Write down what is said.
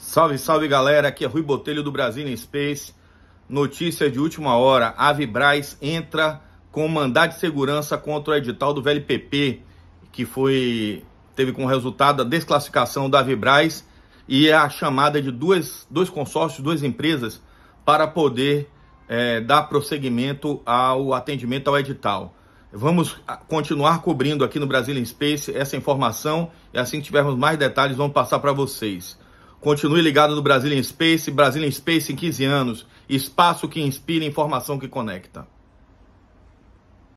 Salve, salve galera, aqui é Rui Botelho do Brasil em Space. Notícia de última hora: a Vibraz entra com mandado de segurança contra o edital do VLPP, que foi teve como resultado a desclassificação da Vibraz e a chamada de duas, dois consórcios, duas empresas, para poder é, dar prosseguimento ao atendimento ao edital. Vamos ah, continuar cobrindo aqui no Brasil em Space essa informação e assim que tivermos mais detalhes, vamos passar para vocês. Continue ligado no Brasilian Space, Brasilian Space em 15 anos, espaço que inspira, informação que conecta.